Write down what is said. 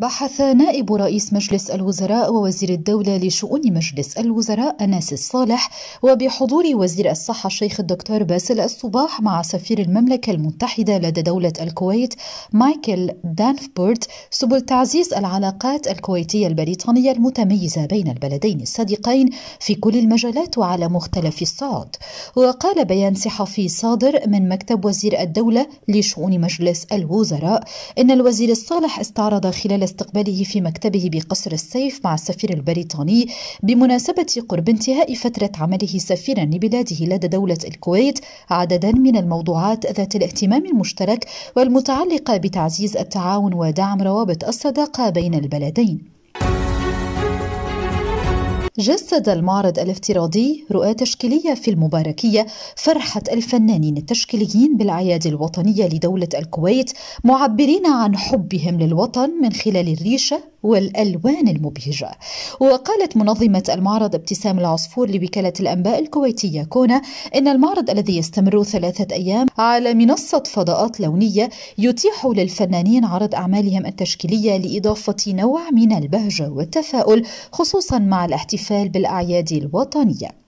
بحث نائب رئيس مجلس الوزراء ووزير الدولة لشؤون مجلس الوزراء أنس الصالح وبحضور وزير الصحة الشيخ الدكتور باسل الصباح مع سفير المملكة المتحدة لدى دولة الكويت مايكل دانفبورت سبل تعزيز العلاقات الكويتية البريطانية المتميزة بين البلدين الصديقين في كل المجالات وعلى مختلف الصعد وقال بيان صحفي صادر من مكتب وزير الدولة لشؤون مجلس الوزراء إن الوزير الصالح استعرض خلال استقباله في مكتبه بقصر السيف مع السفير البريطاني بمناسبة قرب انتهاء فترة عمله سفيرا لبلاده لدى دولة الكويت عددا من الموضوعات ذات الاهتمام المشترك والمتعلقة بتعزيز التعاون ودعم روابط الصداقة بين البلدين جسد المعرض الافتراضي رؤى تشكيلية في المباركية فرحة الفنانين التشكيليين بالأعياد الوطنية لدولة الكويت معبرين عن حبهم للوطن من خلال الريشة والألوان المبهجة وقالت منظمة المعرض ابتسام العصفور لوكالة الأنباء الكويتية كونا إن المعرض الذي يستمر ثلاثة أيام على منصة فضاءات لونية يتيح للفنانين عرض أعمالهم التشكيلية لإضافة نوع من البهجة والتفاؤل خصوصا مع الاحتفال بالأعياد الوطنية